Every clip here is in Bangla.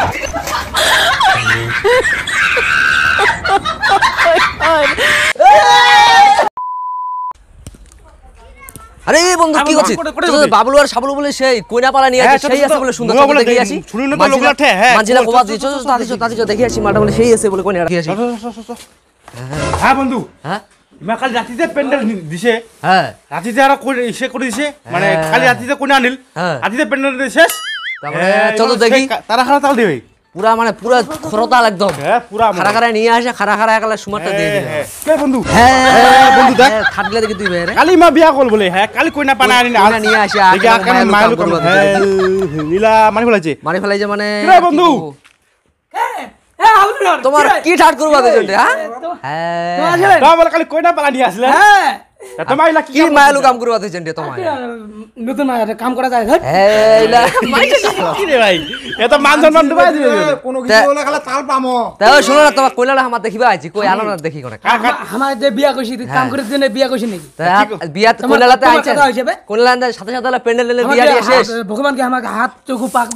আরে বন্ধু কি করছিস বাবলু আর সাবলু বলে সেই কইনা পালা নিয়ে হ্যাঁ, আসে সেই আছে বলে সুন্দর করে দেখি আসি শুনুন না লোক লাঠে হ্যাঁ মাঝিরা কোবা দিছো তাদি চো তাদি চো দেখি আসি মাটা বলে সেই আছে বলে কইনা রাখি আসি হ্যাঁ, হ্যাঁ।, হ্যাঁ বন্ধু হ্যাঁ ইমা মানে কাল রাতিতে প্যান্ডেল দিছে হ্যাঁ রাতিতে আর করে ইসে করে দিছে মানে খালি রাতিতে কোনা আনিল রাতিতে প্যান্ডেল দিছে তারপরে হ্যাঁ, চলো দেখি তারা খারাপ তাল দিবে পুরা মানে পুরা খরতাল একদম হ্যাঁ, মানে। খারা খারা নিয়ে আসে খারা খারা একালে সুমারটা দিয়ে দিলে কে হ্যাঁ, বন্ধু হ্যাঁ বন্ধু দেখ খাটলে দেখি তুই বেরে কালি মা বিয়া কল বলে হ্যাঁ কালি কইনা পানা আনি না নিয়ে আসে দেখি আকান মাইল কল নীলা মারি ফলাইছে মারি ফলাইছে মানে কে বন্ধু তোমার কি ঠাট করবা দেজন্টে হ্যাঁ হ্যাঁ তোমার কালি কইনা পালা নিয়ে আসলে হ্যাঁ কি কাম করবা রে তোমায় নতুন কাম করা যায় কি রে ভাই এটা মান কোন কিছু তাল পামো তাও শুনো না তোমার কইলা আমার দেখিবা আইছি কই না দেখি কোনে আমার যে বিয়া কইছি কাম করে বিয়া কইছি নাকি বিয়া তো কইলাতে আইছে কইলা না সাথে সাথে প্যান্ডেল বিয়া ভগবান কি আমাকে হাত চোখ পাক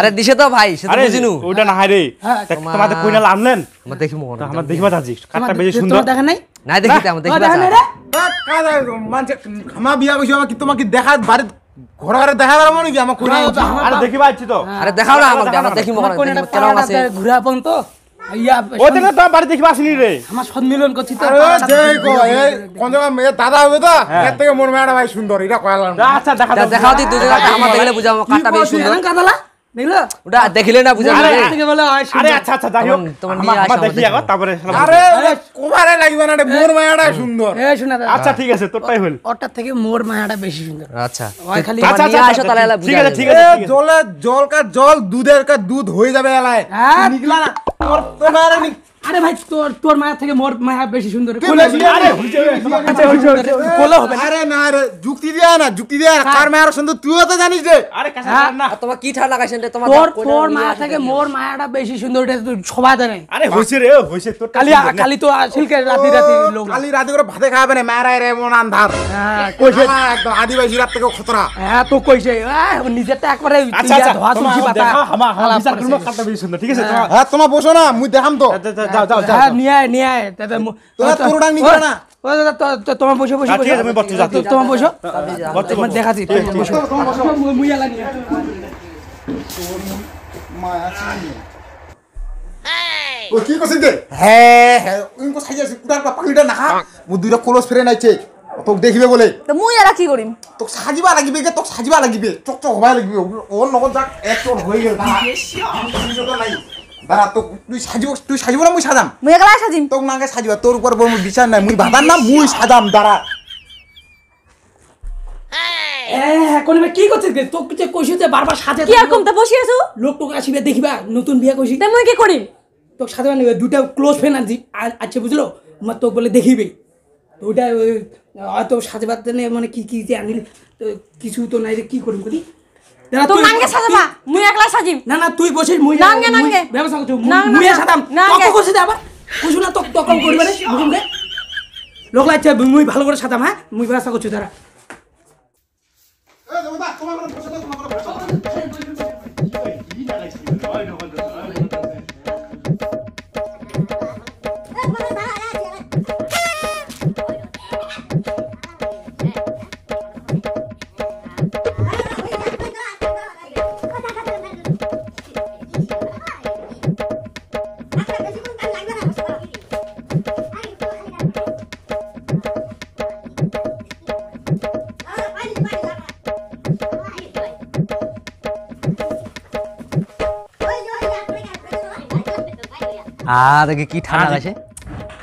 আরে দিছে তো ভাই সেটা বুঝিনু ওটা না হাই রে কইলা আনলেন আমার দেখিমু আমার দেখিবা দাজি কাটটা সুন্দর নাই না দেখি তেমন দেখি খামা বিয়া কইছো আমাক তোমাকে দেখা বাৰীত ঘর ঘরে দেখা পাব নেকি আমাক ঘূৰা আৰে দেখিবা আহিছি তো আরে দেখাও না আমাক আমাক দেখিম কেন আছে ঘুরা পন তো দাদা হবে তো এর হ্যাঁ। থেকে মোর ভাই সুন্দর এটা আচ্ছা দেখা দেখা দুজনে দেখলে বুঝাবো কাটা বেশি সুন্দর কাটালা আচ্ছা, আচ্ছা, মোর মায়াটা সুন্দর আচ্ছা ঠিক আছে থেকে মোর মায়াটা বেশি সুন্দর আচ্ছা। ঠিক আছে ঠিক আছে জল জল দুধের কা দুধ হয়ে যাবে এলায় হ্যাঁ? না আরে ভাই তোর তোর মায়া থেকে মোর মায়া বেশি সুন্দর আরে না আরে যুক্তি দিয়া না যুক্তি দিয়া না হ্যাঁ। কার মায়া সুন্দর তুই তো জানিস রে আরে হ্যাঁ। না তোমার কি ঠা লাগাইছেন রে তোমার তোর তোর মায়া থেকে মোর মায়াটা বেশি সুন্দর এটা তুই সবাই না আরে হইছে রে হইছে তোর খালি খালি তো কে রাতি রাতি লোক খালি রাতি করে ভাতে খাবে না মায়া রে মন আন্ধার হ্যাঁ, কইছে একদম আদিবাসী রাত থেকে খতরা হ্যাঁ তো কইছে নিজে তো একবারে আচ্ছা আচ্ছা ধোয়া সুজি পাতা আমার হাল বিচার করব কাটা বেশি সুন্দর ঠিক আছে হ্যাঁ তোমা বসো না মুই দেখাম তো আচ্ছা, আচ্ছা, আচ্ছা। তোমার বসে বসে তোমার বসো হ্যাঁ, দেখাচ্ছি হ্যাঁ, তুমি বসো কি কইছিস দে হ্যাঁ, হ্যাঁ দুইটা কলস ফেরে নাইছে তোক দেখিবে বলে তো মুই কি করিম তোক সাজিবা লাগিবে গে তোক সাজিবা লাগিবে চক চক হবা লাগিবে ওর লগত যাক এক চক গেল বারা আছো আসিবে দেখিবা নতুন বিয়া কি তোক সাজাবা দুটা ক্লোজ ফ্রেন্ড আছে বুঝলো আমার তোক বলে দেখিবে তো হয়তো সাজাবার মানে কি কি যে আনিল কিছু তো নাই যে কি করি করি তো নাঙ্গে সাজাবা মুই একলা সাজিম না তুই বসিস মুই নাঙ্গে নাঙ্গে ব্যবসা করছো মুই সাজাম তক না তক তক করবে রে মুকুমকে লোক লাগছে মুই ভালো করে সাজাম হ্যাঁ মুই ব্যবসা করছো তারা এ আর দেখি কি ঠান্ডা আছে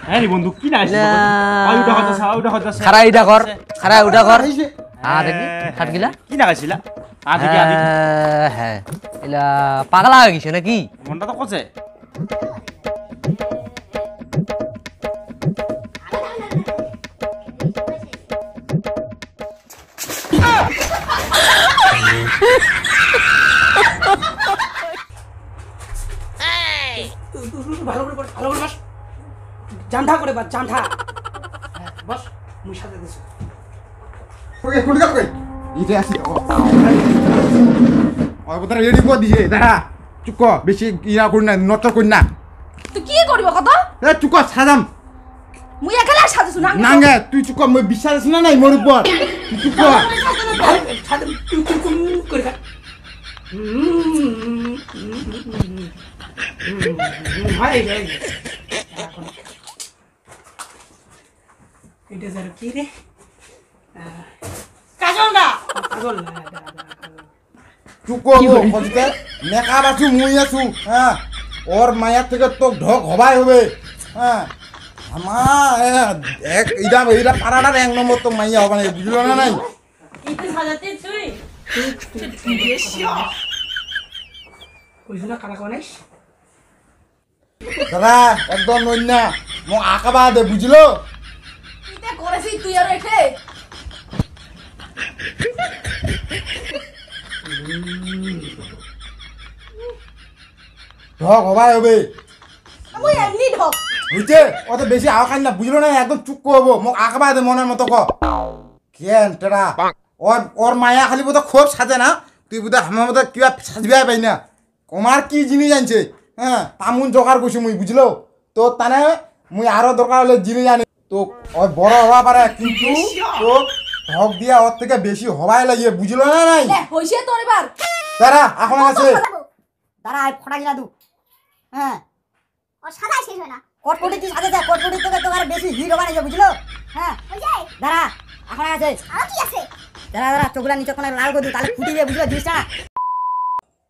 হ্যাঁ রে বন্ধু কি না আছে উঠা হচ্ছে উঠা হচ্ছে খারা ইটা কর খারা উঠা কর আর দেখি খাটগিলা কি না আছিলা আদি কি হ্যাঁ, হ্যাঁ এলা পাগলা হয়ে গেছে নাকি মনটা তো কচে Ha ha ha! ভালো করে ভালো করে বস জানঠা করে বাস জানঠা বস মুই সাথে দিছি ওকে কোন কাপ কই ইতে আসি ও কথা রেডি কর দিছে দাঁড়া চুপ কর বেশি ইয়া করি না নটর করি না তুই কি করবি কথা এ চুপ কর সাদাম মুই একালা সাজেছু না নাঙ্গে তুই চুপ কর মুই বিশ্বাস না নাই মোর উপর তুই চুপ কর সাদাম তুই চুপ করে খা এটা ওর মায়ের থেকে তো ঢক হবাই হবে হ্যাঁ আমার এক এটা এটা পাড়াটার এক নম্বর তো মাইয়া হবে না বুঝলো না নাই কইছো কারা কনেশ দাদা একদম নন্যা মো আঁকাবা দে বুঝলো করেছি তুই আর রেখে ঢক হবাই হবে আমি এমনি ঢক বুঝছে অত বেশি আওয়া না বুঝলো না একদম চুপ করবো মোক আঁকবা দে মনের মতো ক কেন টেরা ওর ওর মায়া খালি বোধ খুব সাজে না তুই বোধ আমার মতো কিবা সাজবে পাই না কমার কি জিনিস জানছে হ্যাঁ তামুন জোগাড় করছি মুই বুঝল তো তানে মুই আরো দরকার হলে জিরে জানি তো ওর বড় হওয়া পারে কিন্তু তো হক দিয়া ওর থেকে বেশি হওয়াই লাগিয়ে বুঝল না নাই হইছে তোর এবার দাঁড়া এখন আছে দাঁড়া আই ফটা গিলা দু হ্যাঁ ও সাদা শেষ হই না কটকটি তুই সাদা যা কটকটি তোকে তো আর বেশি হিট হবা না বুঝল হ্যাঁ দাঁড়া এখন আছে আর কি আছে দাঁড়া দাঁড়া চোখগুলা নিচে মানে কোনো লাল করে দিই তাহলে ফুটিয়ে বুঝলো জিনিসটা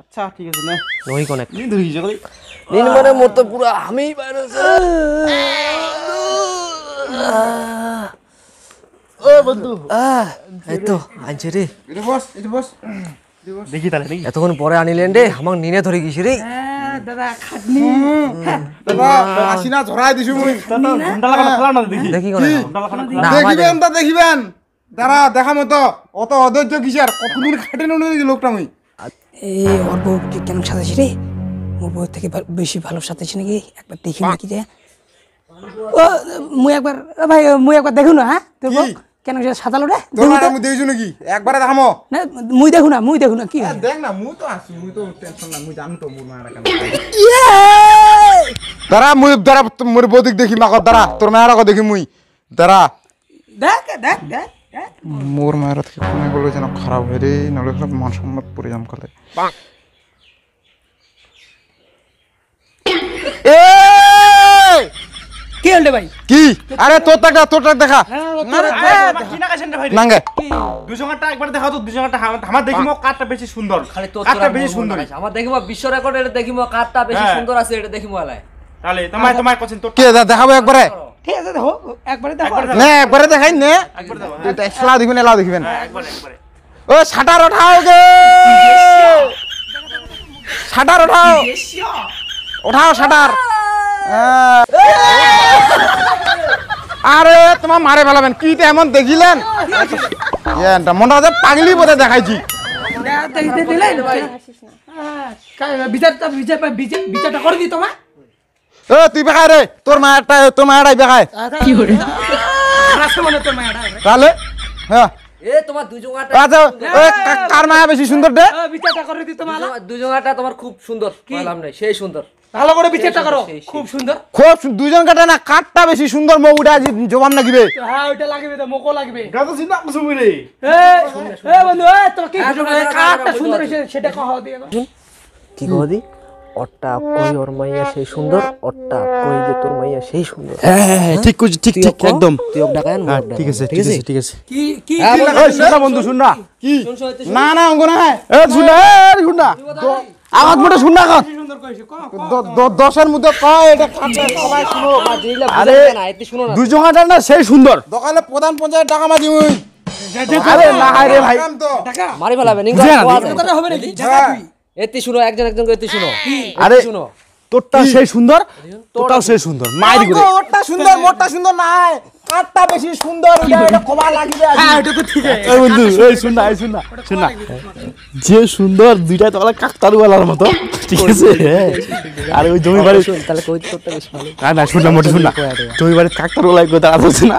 আচ্ছা ঠিক আছে নে নই কোনে নি নিন মানে পুরো আমি বাইরে ও বন্ধু এই তো আনছে রে এটা বস এটা বস দেখি তাহলে এতক্ষণ পরে আনিলেন রে আমাক নিনে ধরে গেছি রে দিছো দেখিবেন দাঁড়া দেখা মতো অত অধৈর্য কিসের কতদিন খাটেন লোকটা এই ওর কেন সাঁতাইছি রে ওর থেকে বেশি ভালো সাঁতাইছি নাকি একবার দেখি নাকি যে ও মুই একবার ভাই মুই একবার দেখুন হ্যাঁ তোর বউ কেন সাঁতালো রে আমি দেখছো নাকি একবারে থামো না মুই দেখো না মুই না কি দেখ না মুই তো আসি মুই তো টেনশন না মুই মুর ইয়ে! দাঁড়া মুই দাঁড়া বৌদিক দেখি মাকর দাঁড়া তোর মায়ের দেখি মুই দাঁড়া দেখ দেখ দেখ মোর মায়ের থেকে কোনে গেলে যেন খারাপ হয়ে রে নাহলে খারাপ মান সম্মত পড়ে যাম কালে কি ভাই কি আরে তোর টাকা তোর টাকা দেখা হ্যাঁ, নাঙ্গে দুজনটা একবার দেখা তো দুজনটা আমার দেখিমো হ্যাঁ। কারটা বেশি সুন্দর খালি তোর কারটা বেশি সুন্দর আমার দেখিমো বিশ্ব রেকর্ড এটা দেখিমো কারটা বেশি হ্যাঁ। সুন্দর আছে এটা দেখিমো আলাই তাহলে তোমার আচ্ছা। তোমার কোচিন তোর কে দেখাবো একবারে ঠিক আছে হোক একবারে না একবারে দেখাই এলাও হ্যাঁ, এলাও ও শাটার গে শাটার শাটার হ্যাঁ। আরে তোমার মারে ফেলাবেন কি এমন দেখিলেন ইয়ে, মনে যে পাগলি বোধে দেখাইছি হ্যাঁ, বিচারটা বিচারটা করবি তোমার ও তুই বেখায় রে তোর মায়াটা তোর মায়াটাই বেখায় হ্যাঁ। আচ্ছা, হ্যাঁ, খুব সুন্দর খুব দুজন কাটা না কাটটা বেশি সুন্দর মো উড়া জবান হ্যাঁ, লাগবে গাতো কি সুন্দর সেটা অট্টা কই ওর মাইয়া সেই সুন্দর অট্টা কই যে তোর মাইয়া সেই সুন্দর হ্যাঁ হ্যাঁ, হ্যাঁ ঠিক কইছিস ঠিক ঠিক একদম তুই না হ্যাঁ, ঠিক আছে ঠিক আছে ঠিক আছে কি কি হ্যাঁ, বন্ধু কি না না অঙ্গ না এ এ মোটা দশের মধ্যে কয় এটা সবাই শুনো না সেই সুন্দর দোকানে প্রধান পঞ্চায়েত টাকা মাঝি আরে না রে ভাই মারি ফেলাবে নিঙ্গা হবে নাকি এতি শুনো একজন একজন করে এতি শুনো হ্যাঁ। আরে শুনো তোরটা সেই সুন্দর তোরটাও সেই সুন্দর মাইর গুলো সুন্দর মোরটা সুন্দর নাই কাটটা বেশি সুন্দর ওটা হ্যাঁ তো ঠিক আছে এই বন্ধু এই শুন না এই শুন না শুন না যে সুন্দর দুইটা তো কাকতালু বলার মতো ঠিক আছে হ্যাঁ। আর ওই জমি বাড়ি তাহলে কই তোরটা বেশি ভালো না না শুন না মোটা শুন না জমি বাড়ি কাকতালু ওয়ালাই কথা আছে না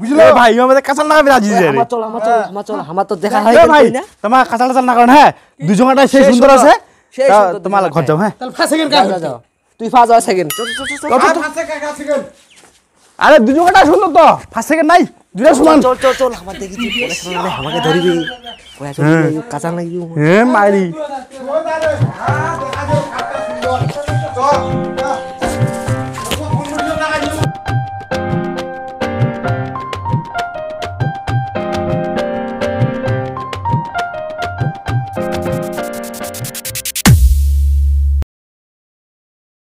বুঝলে ভাই আমাদের কাঁচাল না আমি রাজি যাই আমার চল আমার তো দেখা হয় ভাই তোমার কাঁচাল টাচাল না কারণ হ্যাঁ দুজনটা সেই সুন্দর আছে তোমার ঘর যাও হ্যাঁ তুই ফার্স্ট যাও সেকেন্ড চল চল চল ফার্স্ট সেকেন্ড আরে সুন্দর তো ফার্স্ট সেকেন্ড নাই দুটা সমান আমাকে ধরিবি কয়া চল হ্যাঁ মারি